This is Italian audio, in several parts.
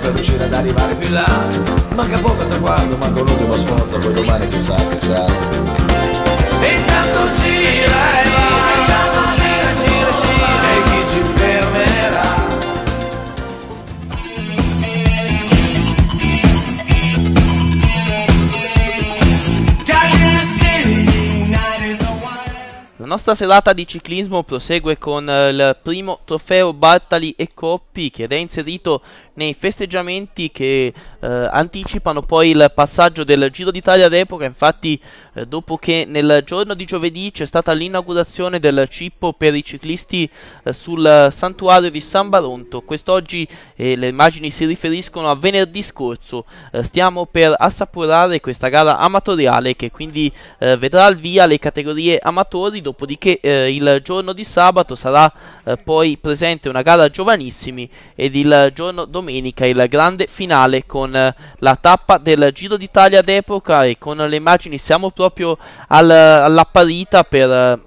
per riuscire ad arrivare più là Manca poco a traguardo, manca un ultimo sforzo Poi domani chissà, chissà E tanto gira e va gira, gira, E chi ci fermerà La nostra serata di ciclismo prosegue con eh, il primo trofeo Bartali e Coppi che è inserito nei festeggiamenti che eh, anticipano poi il passaggio del Giro d'Italia d'epoca. Infatti, eh, dopo che nel giorno di giovedì c'è stata l'inaugurazione del cippo per i ciclisti eh, sul santuario di San Baronto, quest'oggi eh, le immagini si riferiscono a venerdì scorso. Eh, stiamo per assaporare questa gara amatoriale che quindi eh, vedrà il via le categorie amatori, dopodiché il giorno di sabato sarà poi presente una gara giovanissimi ed il giorno domenica domenica il grande finale con eh, la tappa del Giro d'Italia d'epoca e con le immagini siamo proprio al, alla parita per eh,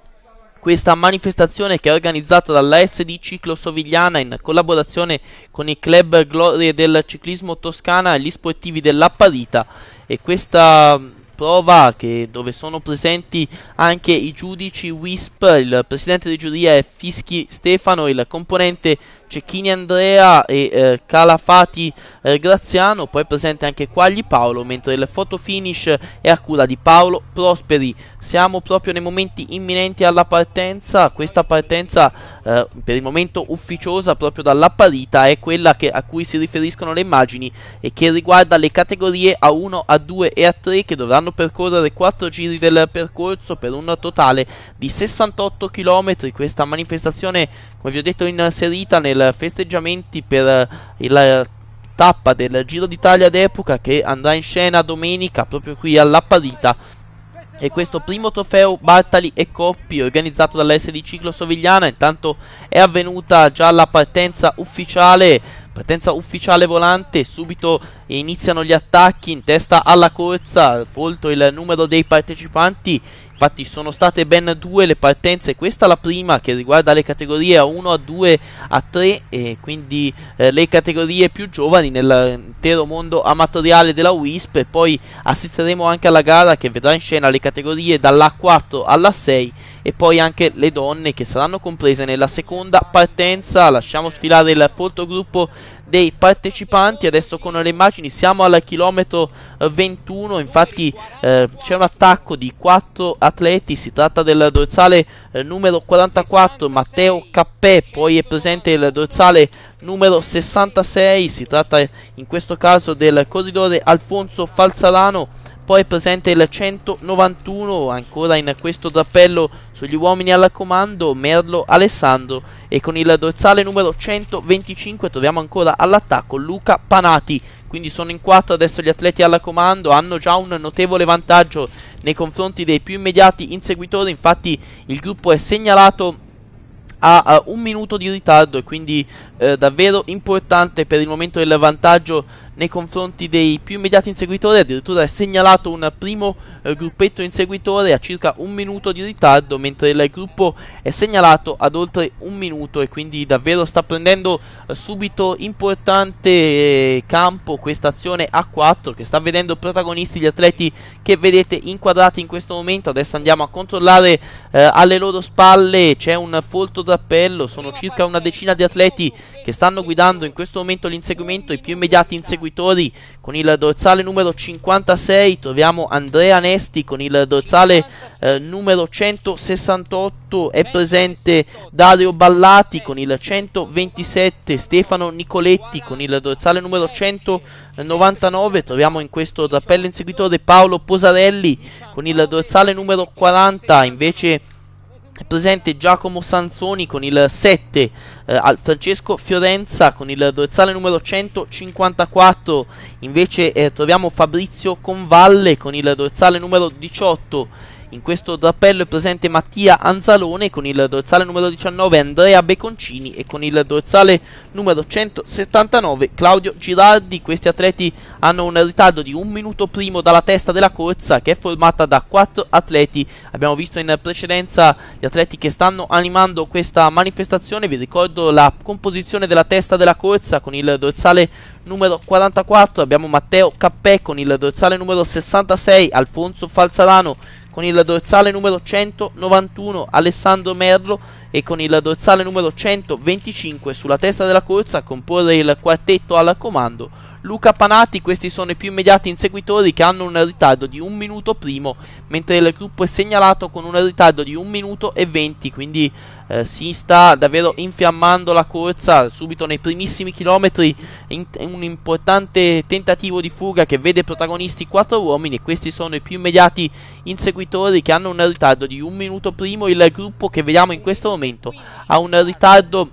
questa manifestazione che è organizzata dalla SD Ciclo Sovigliana in collaborazione con il club Glorie del ciclismo toscana e gli sportivi della Parita e questa mm, prova che, dove sono presenti anche i giudici WISP, il presidente di giuria è Fischi Stefano, il componente Cecchini Andrea e eh, Calafati eh, Graziano, poi presente anche Quagli Paolo, mentre il photo finish è a cura di Paolo Prosperi. Siamo proprio nei momenti imminenti alla partenza, questa partenza eh, per il momento ufficiosa proprio dalla parita è quella che, a cui si riferiscono le immagini e che riguarda le categorie A1, A2 e A3 che dovranno percorrere 4 giri del percorso per un totale di 68 km. Questa manifestazione, come vi ho detto, inserita nel festeggiamenti per eh, la tappa del Giro d'Italia d'epoca che andrà in scena domenica proprio qui alla Parita e questo primo trofeo Bartali e Coppi organizzato dall'SD Ciclo Sovigliana intanto è avvenuta già la partenza ufficiale Partenza ufficiale volante, subito iniziano gli attacchi in testa alla corsa, folto il numero dei partecipanti, infatti sono state ben due le partenze, questa è la prima che riguarda le categorie A1, A2, A3 e quindi eh, le categorie più giovani nell'intero mondo amatoriale della WISP e poi assisteremo anche alla gara che vedrà in scena le categorie dall'A4 alla 6 e poi anche le donne che saranno comprese nella seconda partenza. Lasciamo sfilare il folto gruppo dei partecipanti. Adesso con le immagini siamo al chilometro 21, eh, infatti eh, c'è un attacco di 4 atleti, si tratta del dorsale eh, numero 44 Matteo Cappè, poi è presente il dorsale numero 66, si tratta in questo caso del corridore Alfonso Falzarano poi è presente il 191 ancora in questo drappello sugli uomini al comando Merlo Alessandro e con il dorsale numero 125 troviamo ancora all'attacco Luca Panati. Quindi sono in 4 adesso gli atleti al comando, hanno già un notevole vantaggio nei confronti dei più immediati inseguitori, infatti il gruppo è segnalato a, un minuto di ritardo e quindi eh, davvero importante per il momento il vantaggio nei confronti dei più immediati inseguitori, addirittura è segnalato un primo eh, gruppetto inseguitore a circa un minuto di ritardo, mentre il gruppo è segnalato ad oltre un minuto e quindi davvero sta prendendo eh, subito importante eh, campo questa azione A4 che sta vedendo protagonisti gli atleti che vedete inquadrati in questo momento, adesso andiamo a controllare eh, alle loro spalle, c'è un folto d'appello, sono circa una decina di atleti che stanno guidando in questo momento l'inseguimento, i più immediati inseguitori seguitori con il dorsale numero 56, troviamo Andrea Nesti con il dorsale eh, numero 168, è presente Dario Ballati con il 127, Stefano Nicoletti con il dorsale numero 199, troviamo in questo drappello inseguitore Paolo Posarelli con il dorsale numero 40, invece è presente Giacomo Sansoni con il 7 eh, al Francesco Fiorenza con il dorsale numero 154 invece eh, troviamo Fabrizio Convalle con il dorsale numero 18 in questo drappello è presente Mattia Anzalone con il dorsale numero 19 Andrea Beconcini e con il dorsale numero 179 Claudio Girardi. Questi atleti hanno un ritardo di un minuto primo dalla testa della corsa che è formata da quattro atleti. Abbiamo visto in precedenza gli atleti che stanno animando questa manifestazione. Vi ricordo la composizione della testa della corsa con il dorsale numero 44. Abbiamo Matteo Cappè con il dorsale numero 66, Alfonso Falzarano con il dorsale numero 191 Alessandro Merlo e con il dorsale numero 125 sulla testa della corsa a comporre il quartetto al comando Luca Panati, questi sono i più immediati inseguitori che hanno un ritardo di un minuto primo, mentre il gruppo è segnalato con un ritardo di un minuto e venti, quindi eh, si sta davvero infiammando la corsa subito nei primissimi chilometri, in, un importante tentativo di fuga che vede protagonisti quattro uomini questi sono i più immediati inseguitori che hanno un ritardo di un minuto primo, il gruppo che vediamo in questo momento ha un ritardo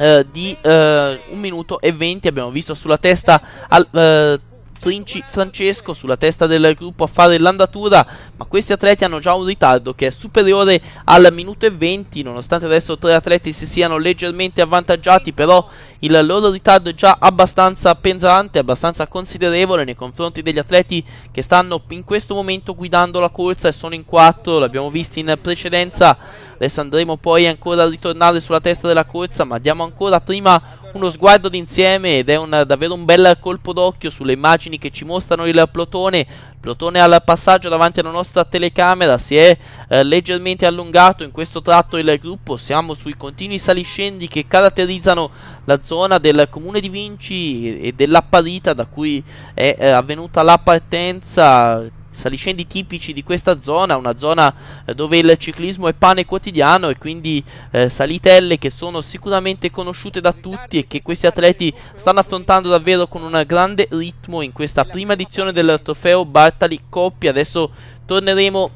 eh, di eh, 1 minuto e 20 abbiamo visto sulla testa al, eh, Trinci Francesco sulla testa del gruppo a fare l'andatura, ma questi atleti hanno già un ritardo che è superiore al minuto e 20, nonostante adesso tre atleti si siano leggermente avvantaggiati, però il loro ritardo è già abbastanza pesante, abbastanza considerevole nei confronti degli atleti che stanno in questo momento guidando la corsa e sono in quattro, l'abbiamo visto in precedenza, adesso andremo poi ancora a ritornare sulla testa della corsa, ma diamo ancora prima uno sguardo d'insieme ed è una, davvero un bel colpo d'occhio sulle immagini che ci mostrano il plotone. Il plotone al passaggio davanti alla nostra telecamera si è eh, leggermente allungato in questo tratto il gruppo. Siamo sui continui saliscendi che caratterizzano la zona del comune di Vinci e della Parita da cui è eh, avvenuta la partenza saliscendi tipici di questa zona, una zona eh, dove il ciclismo è pane quotidiano e quindi eh, salitelle che sono sicuramente conosciute da tutti e che questi atleti stanno affrontando davvero con un grande ritmo in questa prima edizione del trofeo Bartali Coppi. Adesso torneremo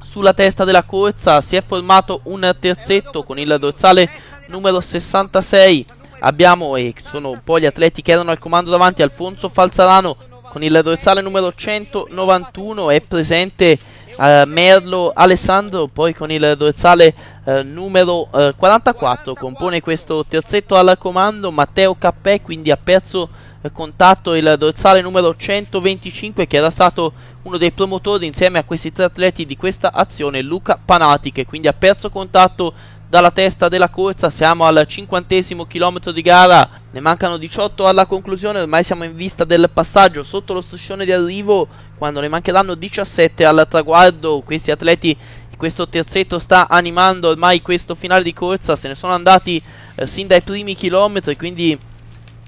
sulla testa della corsa, si è formato un terzetto con il dorsale numero 66. Abbiamo, e sono un po' gli atleti che erano al comando davanti, Alfonso Falzarano, con il dorsale numero 191 è presente Uh, Merlo Alessandro poi con il dorsale uh, numero uh, eh, 44 compone questo terzetto al comando Matteo Cappè quindi ha perso contatto il dorsale numero 125 che era stato uno dei promotori insieme a questi tre atleti di questa azione Luca Panati che quindi ha perso contatto dalla testa della corsa, siamo al cinquantesimo chilometro di gara, ne mancano 18 alla conclusione, ormai siamo in vista del passaggio sotto lo striscione di arrivo, quando ne mancheranno 17 al traguardo, questi atleti, questo terzetto sta animando ormai questo finale di corsa, se ne sono andati eh, sin dai primi chilometri, quindi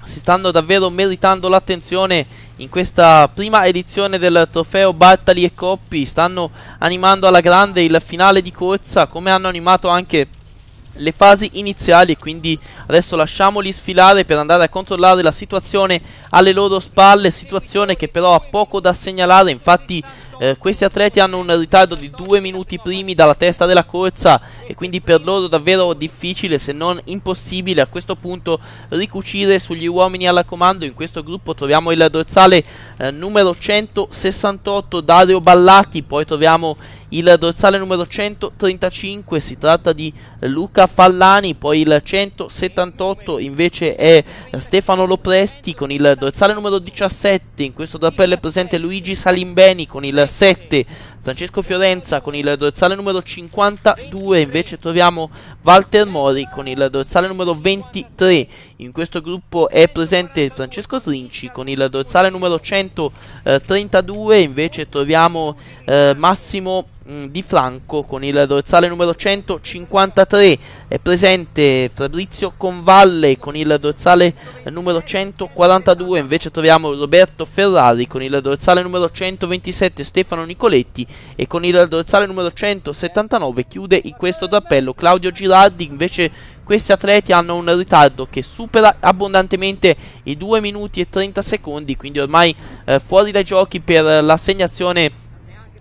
si stanno davvero meritando l'attenzione in questa prima edizione del trofeo Bartali e Coppi, stanno animando alla grande il finale di corsa, come hanno animato anche le fasi iniziali quindi adesso lasciamoli sfilare per andare a controllare la situazione alle loro spalle, situazione che però ha poco da segnalare, infatti eh, questi atleti hanno un ritardo di due minuti primi dalla testa della corsa e quindi per loro davvero difficile se non impossibile a questo punto ricucire sugli uomini alla comando, in questo gruppo troviamo il dorsale eh, numero 168 Dario Ballati, poi troviamo il dorsale numero 135 si tratta di Luca Fallani, poi il 178 invece è Stefano Lopresti con il caldo. Il sale numero 17 in questo tabello è presente Luigi Salimbeni con il 7 Francesco Fiorenza con il dorsale numero 52, invece troviamo Walter Mori con il dorsale numero 23. In questo gruppo è presente Francesco Trinci con il dorsale numero 132, invece troviamo eh, Massimo mm, di Franco con il dorsale numero 153 è presente Fabrizio Convalle con il dorsale numero 142 invece troviamo Roberto Ferrari con il dorsale numero 127 Stefano Nicoletti e con il dorsale numero 179 chiude in questo tappello Claudio Girardi invece questi atleti hanno un ritardo che supera abbondantemente i 2 minuti e 30 secondi quindi ormai eh, fuori dai giochi per l'assegnazione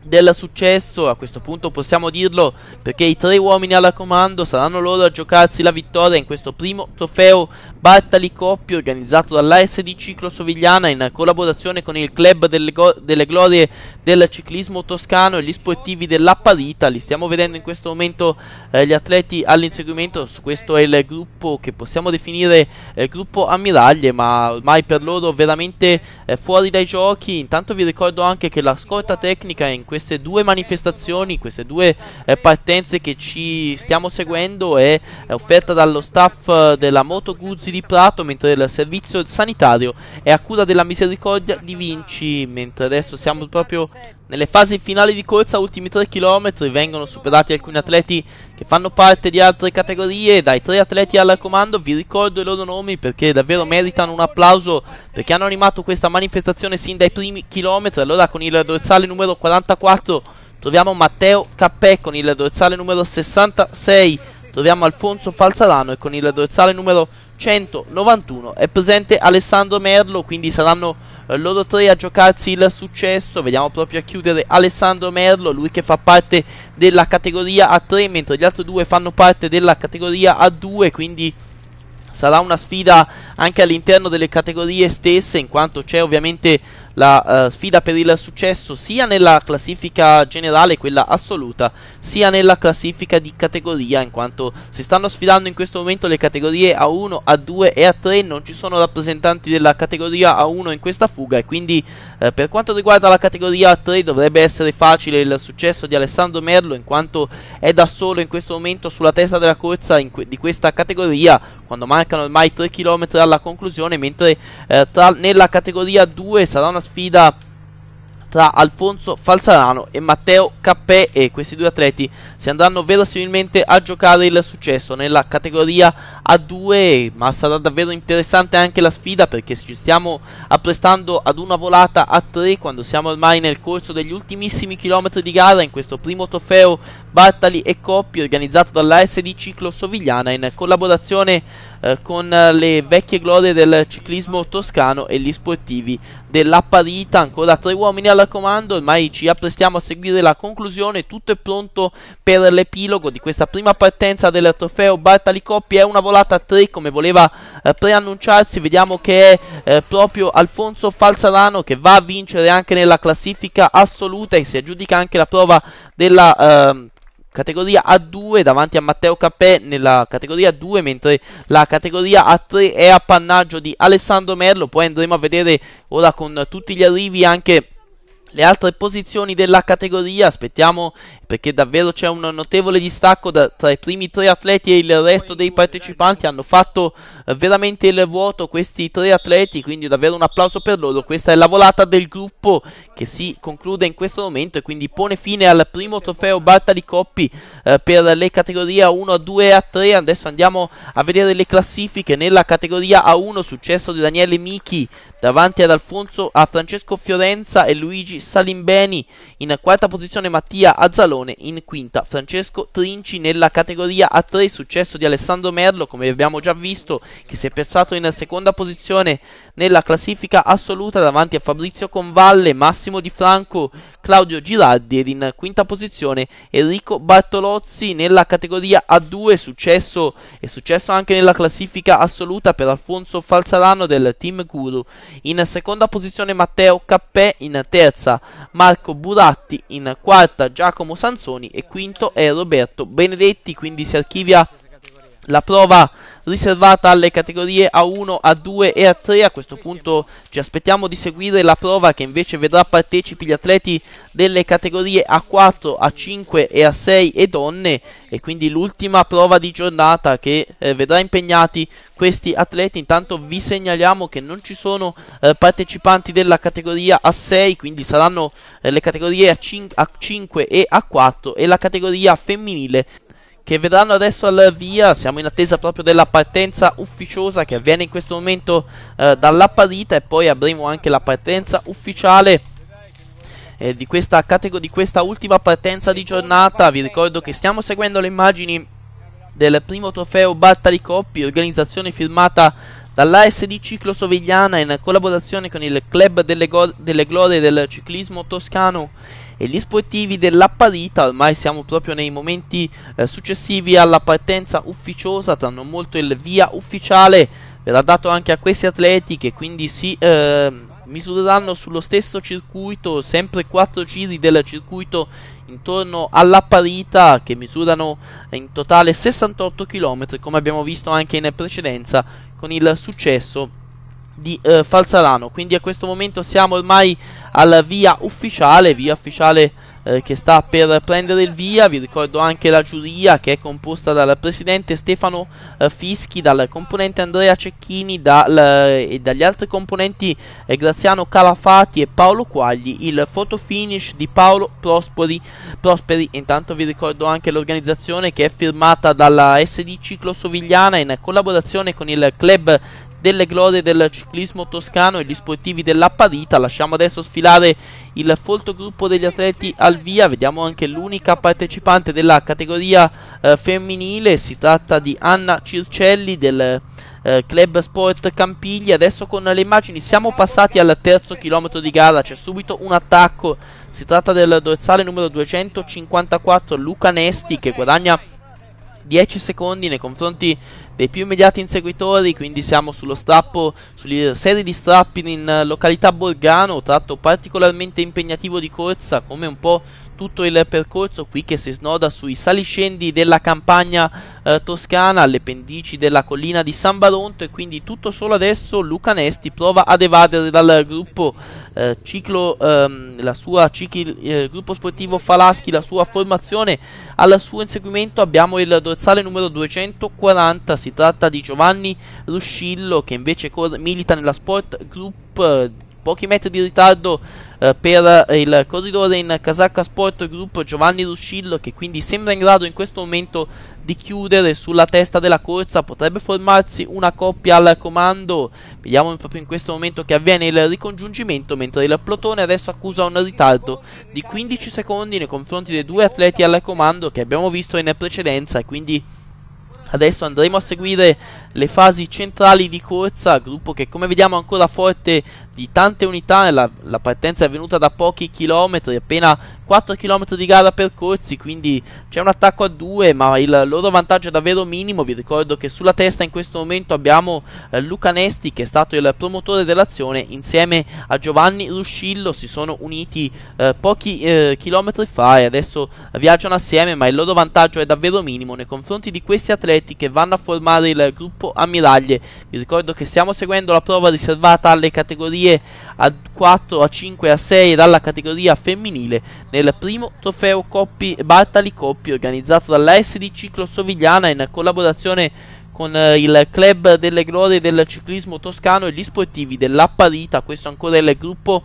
del successo, a questo punto possiamo dirlo, perché i tre uomini alla comando saranno loro a giocarsi la vittoria in questo primo trofeo Bartali Coppi organizzato dall'ASD Ciclo Sovigliana in collaborazione con il club delle, delle glorie del ciclismo toscano e gli sportivi della Parita. Li stiamo vedendo in questo momento eh, gli atleti all'inseguimento, questo è il gruppo che possiamo definire eh, gruppo ammiraglie, ma ormai per loro veramente eh, fuori dai giochi. Intanto vi ricordo anche che la scorta tecnica in questo queste due manifestazioni, queste due eh, partenze che ci stiamo seguendo è, è eh, offerta dallo staff eh, della Moto Guzzi di Prato, mentre il servizio sanitario è a cura della misericordia di Vinci, mentre adesso siamo proprio nelle fasi finali di corsa, ultimi 3 km, vengono superati alcuni atleti che fanno parte di altre categorie. Dai tre atleti alla comando vi ricordo i loro nomi perché davvero meritano un applauso perché hanno animato questa manifestazione sin dai primi chilometri. Allora con il dorsale numero 44 troviamo Matteo Cappè, con il dorsale numero 66 troviamo Alfonso Falzarano e con il dorsale numero 191 è presente Alessandro Merlo, quindi saranno loro tre a giocarsi il successo. Vediamo proprio a chiudere Alessandro Merlo, lui che fa parte della categoria A3, mentre gli altri due fanno parte della categoria A2, quindi sarà una sfida anche all'interno delle categorie stesse, in quanto c'è ovviamente la uh, sfida per il successo sia nella classifica generale, quella assoluta, sia nella classifica di categoria, in quanto si stanno sfidando in questo momento le categorie A1, A2 e A3, non ci sono rappresentanti della categoria A1 in questa fuga e quindi uh, per quanto riguarda la categoria A3 dovrebbe essere facile il successo di Alessandro Merlo in quanto è da solo in questo momento sulla testa della corsa que di questa categoria, quando mancano ormai 3 km alla alla conclusione, mentre eh, tra, nella categoria 2 sarà una sfida tra Alfonso Falzarano e Matteo Cappè e questi due atleti si andranno verosimilmente a giocare il successo nella categoria A2 ma sarà davvero interessante anche la sfida perché ci stiamo apprestando ad una volata a 3 quando siamo ormai nel corso degli ultimissimi chilometri di gara in questo primo trofeo Bartali e Coppi organizzato dall'ASD Ciclo Sovigliana in collaborazione eh, con le vecchie glorie del ciclismo toscano e gli sportivi della Parita. Ancora tre uomini al comando, ormai ci apprestiamo a seguire la conclusione, tutto è pronto per l'epilogo di questa prima partenza del trofeo Bartali Coppi, è una volata a tre come voleva eh, preannunciarsi, vediamo che è eh, proprio Alfonso Falzarano che va a vincere anche nella classifica assoluta e si aggiudica anche la prova della... Eh, categoria A2 davanti a Matteo Cappè nella categoria 2 mentre la categoria A3 è appannaggio di Alessandro Merlo. Poi andremo a vedere ora con tutti gli arrivi anche le altre posizioni della categoria. Aspettiamo perché davvero c'è un notevole distacco da, tra i primi tre atleti e il resto dei partecipanti. Hanno fatto eh, veramente il vuoto questi tre atleti, quindi davvero un applauso per loro. Questa è la volata del gruppo che si conclude in questo momento e quindi pone fine al primo trofeo Bartali Coppi eh, per le categorie 1 2 A3. Adesso andiamo a vedere le classifiche nella categoria A1, successo di Daniele Michi davanti ad Alfonso, a Francesco Fiorenza e Luigi Salimbeni. In quarta posizione Mattia Azzalò pallone in quinta Francesco Trinci nella categoria A3, successo di Alessandro Merlo, come abbiamo già visto, che si è piazzato in seconda posizione nella classifica assoluta davanti a Fabrizio Convalle, Massimo Di Franco, Claudio Gilardi ed in quinta posizione Enrico Bartolozzi nella categoria A2 successo e successo anche nella classifica assoluta per Alfonso Falzarano del team Guru in seconda posizione Matteo Cappè in terza Marco Buratti in quarta Giacomo Sanzoni e quinto è Roberto Benedetti quindi si archivia la prova riservata alle categorie A1, A2 e A3. A questo punto ci aspettiamo di seguire la prova che invece vedrà partecipi gli atleti delle categorie A4, A5 e A6 e donne e quindi l'ultima prova di giornata che eh, vedrà impegnati questi atleti. Intanto vi segnaliamo che non ci sono eh, partecipanti della categoria A6, quindi saranno eh, le categorie A5, A5 e A4 e la categoria femminile che vedranno adesso al via. Siamo in attesa proprio della partenza ufficiosa che avviene in questo momento eh, dalla parita e poi avremo anche la partenza ufficiale. Eh, di, questa di questa ultima partenza di giornata vi ricordo che stiamo seguendo le immagini del primo trofeo Bartali Coppi organizzazione firmata dall'ASD Ciclo Sovigliana in collaborazione con il club delle, delle glorie del ciclismo toscano e gli sportivi della parita, Ormai siamo proprio nei momenti eh, successivi alla partenza ufficiosa, danno molto il via ufficiale, verrà dato anche a questi atleti che quindi si eh, misureranno sullo stesso circuito, sempre 4 giri del circuito intorno alla parita che misurano in totale 68 km come abbiamo visto anche in precedenza con il successo di eh, Falzalano. Quindi a questo momento siamo ormai alla via ufficiale, via ufficiale eh, che sta per prendere il via. Vi ricordo anche la giuria che è composta dal presidente Stefano eh, Fischi, dal componente Andrea Cecchini dal, eh, e dagli altri componenti eh, Graziano Calafati e Paolo Quagli. Il photo finish di Paolo Prosperi. Prosperi. Intanto vi ricordo anche l'organizzazione che è firmata dalla SD Ciclo Sovigliana in collaborazione con il club delle glorie del ciclismo toscano e gli sportivi dell'apparita. Lasciamo adesso sfilare il folto gruppo degli atleti al via, vediamo anche l'unica partecipante della categoria eh, femminile, si tratta di Anna Circelli del eh, Club Sport Campiglia. Adesso con le immagini siamo passati al terzo chilometro di gara, c'è subito un attacco, si tratta del dorsale numero 254 Luca Nesti che guadagna 10 secondi nei confronti dei più immediati inseguitori, quindi siamo sullo strappo, sulla serie di strappi in località Borgano, tratto particolarmente impegnativo di corsa, come un po' tutto il percorso qui che si snoda sui saliscendi della campagna eh, toscana alle pendici della collina di San Baronto e quindi tutto solo adesso Luca Nesti prova ad evadere dal gruppo eh, ciclo ehm, la sua cicli, eh, gruppo sportivo Falaschi la sua formazione al suo inseguimento abbiamo il dorsale numero 240 si tratta di Giovanni Ruscillo che invece milita nella Sport Group eh, pochi metri di ritardo eh, per eh, il corridore in casacca sport gruppo Giovanni Ruscillo che quindi sembra in grado in questo momento di chiudere sulla testa della corsa potrebbe formarsi una coppia al comando vediamo proprio in questo momento che avviene il ricongiungimento mentre il plotone adesso accusa un ritardo di 15 secondi nei confronti dei due atleti al comando che abbiamo visto in precedenza e quindi Adesso andremo a seguire le fasi centrali di corsa, gruppo che come vediamo ancora forte di tante unità, la, la, partenza è venuta da pochi chilometri, appena 4 km di gara percorsi, quindi c'è un attacco a 2, ma il loro vantaggio è davvero minimo, vi ricordo che sulla testa in questo momento abbiamo eh, Luca Nesti che è stato il promotore dell'azione insieme a Giovanni Ruscillo, si sono uniti eh, pochi eh, chilometri fa e adesso viaggiano assieme, ma il loro vantaggio è davvero minimo nei confronti di questi atleti che vanno a formare il gruppo ammiraglie, vi ricordo che stiamo seguendo la prova riservata alle categorie categorie a 4, a 5 a 6 dalla categoria femminile nel primo trofeo Coppi, Bartali Coppi organizzato dalla SD Ciclo Sovigliana in collaborazione con eh, il Club delle Glorie del Ciclismo Toscano e gli sportivi della Parita, questo ancora è il gruppo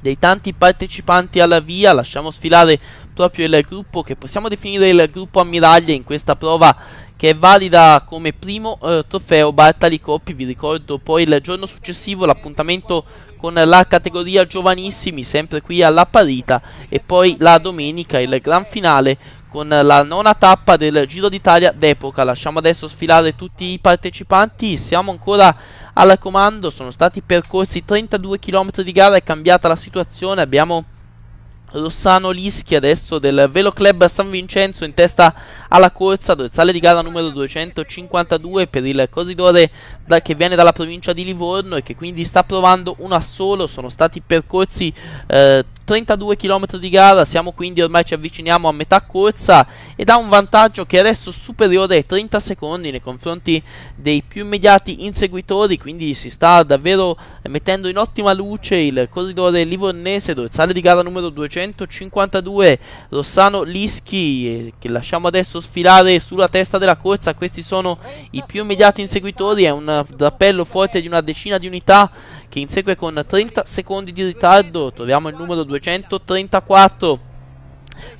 dei tanti partecipanti alla via, lasciamo sfilare proprio il gruppo che possiamo definire il gruppo ammiraglie in questa prova che è valida come primo eh, trofeo Bartali Coppi, vi ricordo poi il giorno successivo l'appuntamento con la categoria giovanissimi sempre qui alla Parita e poi la domenica il gran finale con la nona tappa del Giro d'Italia d'epoca. Lasciamo adesso sfilare tutti i partecipanti, siamo ancora al comando, sono stati percorsi 32 km di gara, è cambiata la situazione, abbiamo Rossano Lischi adesso del Velo Club San Vincenzo in testa alla corsa dorsale di gara numero 252 per il corridore da, che viene dalla provincia di Livorno e che quindi sta provando una solo, sono stati percorsi eh, 32 km di gara, siamo quindi ormai ci avviciniamo a metà corsa ed ha un vantaggio che è adesso superiore ai 30 secondi nei confronti dei più immediati inseguitori, quindi si sta davvero mettendo in ottima luce il corridore livornese, dorsale di gara numero 252 Rossano Lischi eh, che lasciamo adesso sfilare sulla testa della corsa. Questi sono i più immediati inseguitori. È un drappello forte di una decina di unità che insegue con 30 secondi di ritardo. Troviamo il numero 234.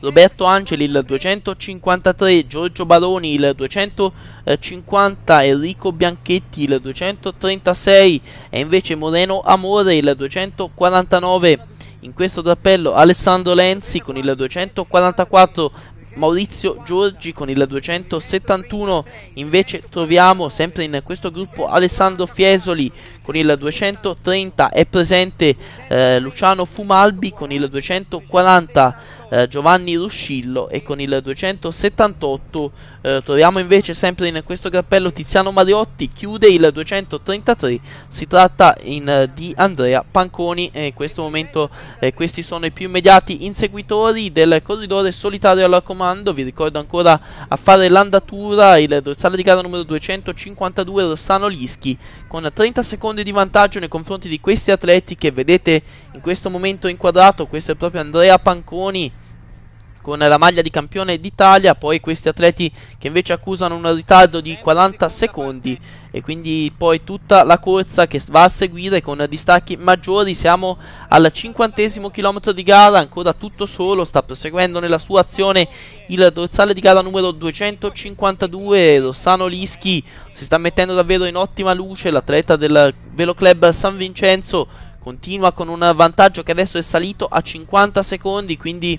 Roberto Angeli il 253, Giorgio Baroni il 250, Enrico Bianchetti il 236 e invece Moreno Amore il 249. In questo drappello Alessandro Lenzi con il 244, Maurizio Giorgi con il 271 invece troviamo sempre in questo gruppo Alessandro Fiesoli con il 230 è presente eh, Luciano Fumalbi con il 240 eh, Giovanni Ruscillo e con il 278 eh, troviamo invece sempre in questo cappello Tiziano Mariotti chiude il 233 si tratta in, eh, di Andrea Panconi e in questo momento eh, questi sono i più immediati inseguitori del corridore solitario alla comando vi ricordo ancora a fare l'andatura il dorsale di gara numero 252 Rossano Lischi con 30 secondi di vantaggio nei confronti di questi atleti che vedete in questo momento inquadrato questo è proprio Andrea Panconi con la maglia di campione d'Italia, poi questi atleti che invece accusano un ritardo di 40 eh, secondi e quindi poi tutta la corsa che va a seguire con distacchi maggiori, siamo al cinquantesimo chilometro di gara, ancora tutto solo, sta proseguendo nella sua azione il dorsale di gara numero 252, Rossano Lischi si sta mettendo davvero in ottima luce, l'atleta del Velo Club San Vincenzo continua con un vantaggio che adesso è salito a 50 secondi, quindi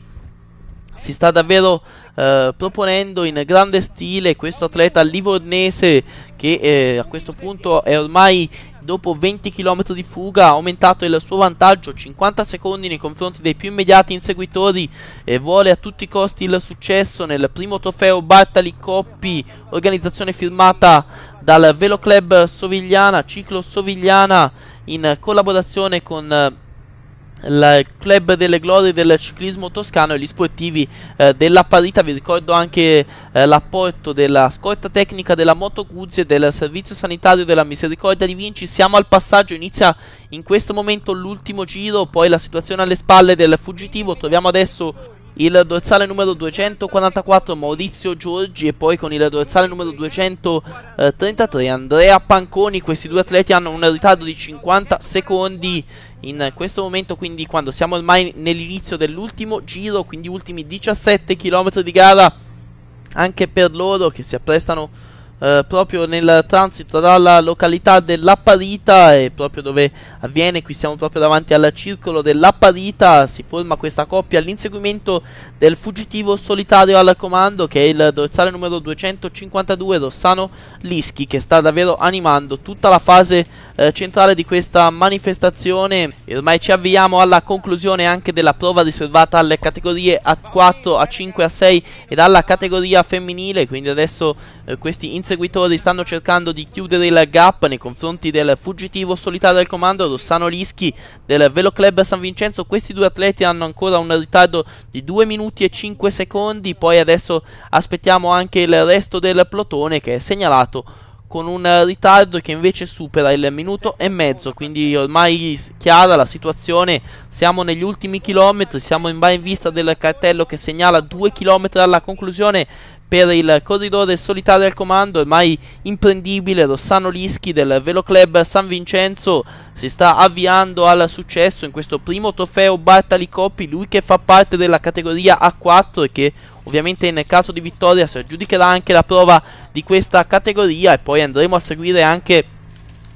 si sta davvero eh, proponendo in grande stile questo atleta livornese che eh, a questo punto è ormai dopo 20 km di fuga ha aumentato il suo vantaggio 50 secondi nei confronti dei più immediati inseguitori e vuole a tutti i costi il successo nel primo trofeo Bartali Coppi organizzazione firmata dal Velo Club Sovigliana, Ciclo Sovigliana in collaborazione con eh, il club delle glorie del ciclismo toscano e gli sportivi eh, della Parita. Vi ricordo anche eh, l'apporto della scorta tecnica della Moto Guzzi e del servizio sanitario della Misericordia di Vinci. Siamo al passaggio, inizia in questo momento l'ultimo giro, poi la situazione alle spalle del fuggitivo. Troviamo adesso il dorsale numero 244 Maurizio Giorgi e poi con il dorsale numero 233 Andrea Panconi. Questi due atleti hanno un ritardo di 50 secondi in questo momento, quindi quando siamo ormai nell'inizio dell'ultimo giro, quindi ultimi 17 km di gara anche per loro che si apprestano eh, proprio nel transito dalla località dell'Apparita e proprio dove avviene, qui siamo proprio davanti al circolo dell'Apparita, si forma questa coppia all'inseguimento del fuggitivo solitario al comando che è il dorsale numero 252 Rossano Lischi che sta davvero animando tutta la fase eh, centrale di questa manifestazione e ormai ci avviamo alla conclusione anche della prova riservata alle categorie A4, A5, A6 ed alla categoria femminile, quindi adesso eh, questi inseguimenti inseguitori stanno cercando di chiudere il gap nei confronti del fuggitivo solitario al comando Rossano Lischi del Velo Club San Vincenzo. Questi due atleti hanno ancora un ritardo di 2 minuti e 5 secondi. Poi adesso aspettiamo anche il resto del plotone che è segnalato con un ritardo che invece supera il minuto e mezzo, quindi ormai chiara la situazione, siamo negli ultimi chilometri, siamo in, in vista del cartello che segnala 2 chilometri alla conclusione, per il corridore solitario al comando, ormai imprendibile, Rossano Lischi del Veloclub San Vincenzo si sta avviando al successo in questo primo trofeo Bartali Coppi, lui che fa parte della categoria A4 e che ovviamente nel caso di vittoria si aggiudicherà anche la prova di questa categoria e poi andremo a seguire anche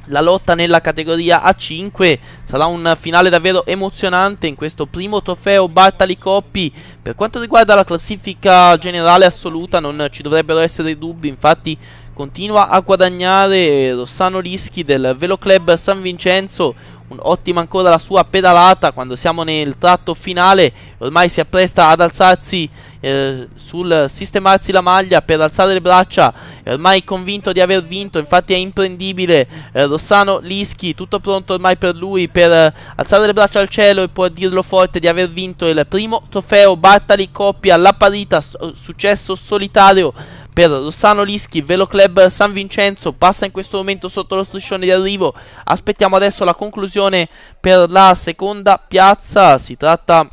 la lotta nella categoria A5 sarà un finale davvero emozionante in questo primo trofeo Bartali Coppi per quanto riguarda la classifica generale assoluta non ci dovrebbero essere dubbi infatti continua a guadagnare eh, Rossano Rischi del Velo Club San Vincenzo un, ottima ancora la sua pedalata quando siamo nel tratto finale ormai si appresta ad alzarsi eh, sul sistemarsi la maglia per alzare le braccia è ormai convinto di aver vinto infatti è imprendibile eh, Rossano Lischi tutto pronto ormai per lui per eh, alzare le braccia al cielo e può dirlo forte di aver vinto il primo trofeo Bartali coppia la parita successo solitario per Rossano Lischi, Velo Club San Vincenzo passa in questo momento sotto lo striscione di arrivo, aspettiamo adesso la conclusione per la seconda piazza, si tratta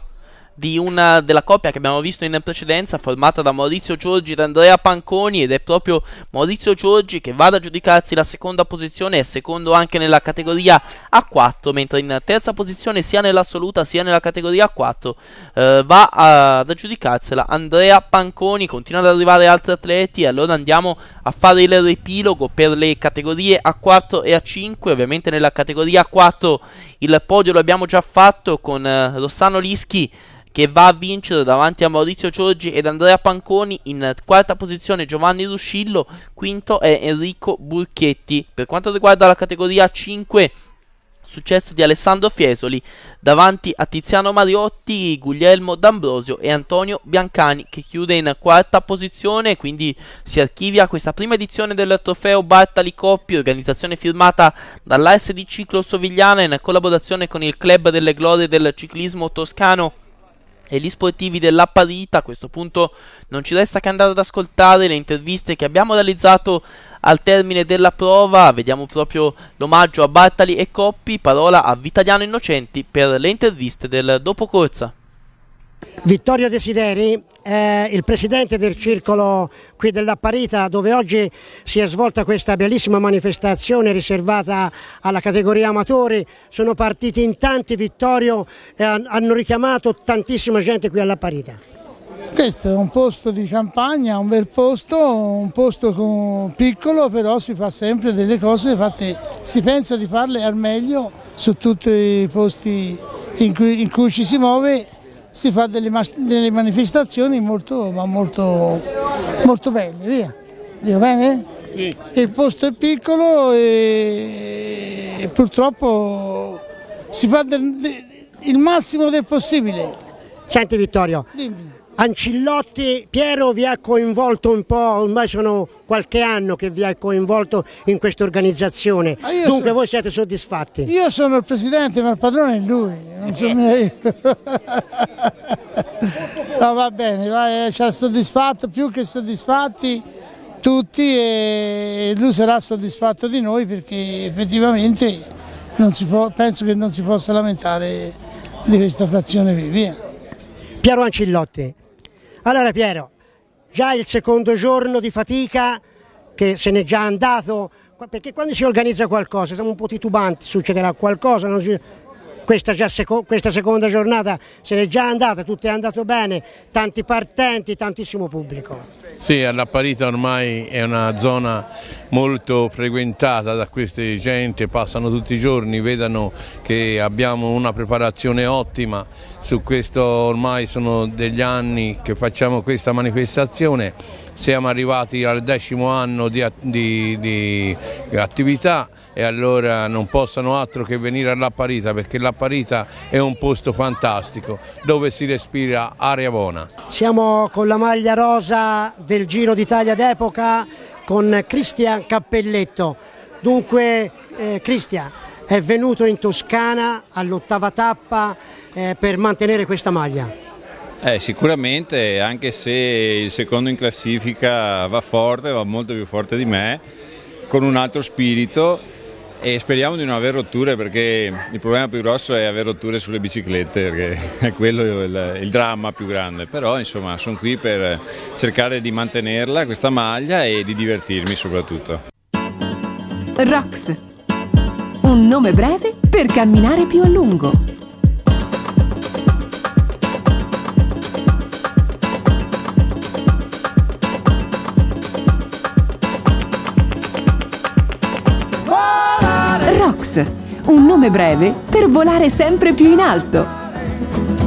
una, della coppia che abbiamo visto in precedenza, formata da Maurizio Giorgi ed Andrea Panconi, ed è proprio Maurizio Giorgi che va ad aggiudicarsi la seconda posizione, è secondo anche nella categoria A4, mentre in terza posizione sia nell'assoluta sia nella categoria A4 eh, va ad aggiudicarsela Andrea Panconi, continuano ad arrivare altri atleti, allora andiamo a fare il riepilogo per le categorie A4 e A5, ovviamente nella categoria A4 il podio lo abbiamo già fatto con eh, Rossano Lischi che va a vincere davanti a Maurizio Giorgi ed Andrea Panconi in quarta posizione Giovanni Ruscillo, quinto è Enrico Burchetti. Per quanto riguarda la categoria 5 Successo di Alessandro Fiesoli davanti a Tiziano Mariotti, Guglielmo D'Ambrosio e Antonio Biancani che chiude in quarta posizione, quindi si archivia questa prima edizione del trofeo Bartali Coppi, organizzazione firmata dall'ASD Ciclo Sovigliana in collaborazione con il Club delle Glorie del Ciclismo Toscano e gli sportivi della Parita. A questo punto non ci resta che andare ad ascoltare le interviste che abbiamo realizzato al termine della prova vediamo proprio l'omaggio a Bartali e Coppi, parola a Vitaliano Innocenti per le interviste del dopocorsa. Vittorio Desideri è il presidente del circolo qui della Parita dove oggi si è svolta questa bellissima manifestazione riservata alla categoria amatori, sono partiti in tanti Vittorio eh, hanno richiamato tantissima gente qui alla Parita. Questo è un posto di campagna, un bel posto, un posto con... piccolo, però si fa sempre delle cose, infatti si pensa di farle al meglio su tutti i posti in cui, in cui ci si muove, si fa delle, delle manifestazioni molto, ma molto, molto belle, via. Dico bene? Sì. Il posto è piccolo e, e purtroppo si fa del, del, il massimo del possibile. Senti Vittorio, Dimmi Ancillotti, Piero vi ha coinvolto un po', ormai sono qualche anno che vi ha coinvolto in questa organizzazione, ah, dunque sono... voi siete soddisfatti? Io sono il presidente ma il padrone è lui, non sono io. no, va bene, eh, ci ha soddisfatto più che soddisfatti tutti e lui sarà soddisfatto di noi perché effettivamente può, penso che non si possa lamentare di questa frazione Via. Piero Ancillotti, allora Piero, già il secondo giorno di fatica che se n'è già andato, perché quando si organizza qualcosa siamo un po' titubanti, succederà qualcosa, si... questa, seco... questa, seconda giornata se n'è già andata, tutto è andato bene, tanti partenti, tantissimo pubblico. Sì, alla Parita ormai è una zona molto frequentata da queste gente, passano tutti i giorni, vedono che abbiamo una preparazione ottima, su questo ormai sono degli anni che facciamo questa manifestazione, siamo arrivati al decimo anno di, di, di attività e allora non possono altro che venire alla Parita perché la Parita è un posto fantastico dove si respira aria buona. Siamo con la maglia rosa del Giro d'Italia d'epoca con Cristian Cappelletto. Dunque eh, Cristian è venuto in Toscana all'ottava tappa eh, per mantenere questa maglia? Eh, sicuramente, anche se il secondo in classifica va forte, va molto più forte di me, con un altro spirito e speriamo di non aver rotture perché il problema più grosso è aver rotture sulle biciclette perché è quello il, il dramma più grande però insomma sono qui per cercare di mantenerla questa maglia e di divertirmi soprattutto ROX un nome breve per camminare più a lungo un nome breve per volare sempre più in alto.